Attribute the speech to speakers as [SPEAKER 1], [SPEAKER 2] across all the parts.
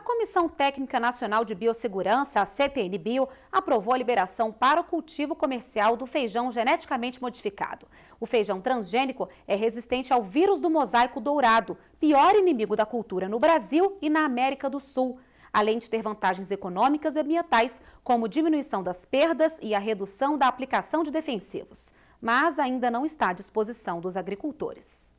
[SPEAKER 1] A Comissão Técnica Nacional de Biossegurança, a CTN Bio, aprovou a liberação para o cultivo comercial do feijão geneticamente modificado. O feijão transgênico é resistente ao vírus do mosaico dourado, pior inimigo da cultura no Brasil e na América do Sul. Além de ter vantagens econômicas e ambientais, como diminuição das perdas e a redução da aplicação de defensivos. Mas ainda não está à disposição dos agricultores.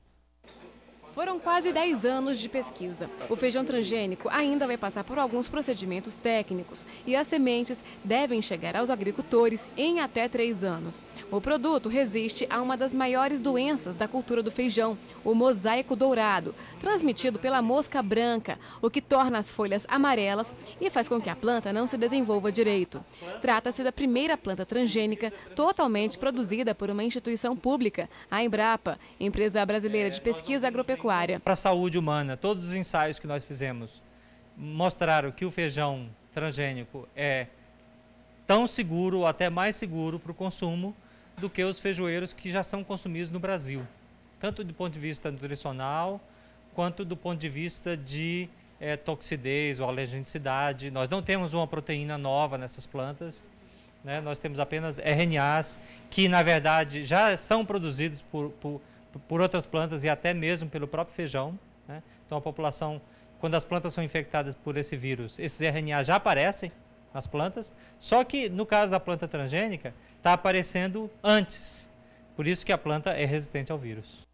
[SPEAKER 2] Foram quase 10 anos de pesquisa. O feijão transgênico ainda vai passar por alguns procedimentos técnicos e as sementes devem chegar aos agricultores em até 3 anos. O produto resiste a uma das maiores doenças da cultura do feijão, o mosaico dourado, transmitido pela mosca branca, o que torna as folhas amarelas e faz com que a planta não se desenvolva direito. Trata-se da primeira planta transgênica totalmente produzida por uma instituição pública, a Embrapa, empresa brasileira de pesquisa agropecuária agropecuária.
[SPEAKER 3] Para a saúde humana, todos os ensaios que nós fizemos mostraram que o feijão transgênico é tão seguro, ou até mais seguro para o consumo do que os feijoeiros que já são consumidos no Brasil, tanto do ponto de vista nutricional quanto do ponto de vista de é, toxidez ou alergenicidade. Nós não temos uma proteína nova nessas plantas, né? nós temos apenas RNAs que, na verdade, já são produzidos por, por, por outras plantas e até mesmo pelo próprio feijão. Né? Então a população, quando as plantas são infectadas por esse vírus, esses RNA já aparecem nas plantas, só que no caso da planta transgênica, está aparecendo antes. Por isso que a planta é resistente ao vírus.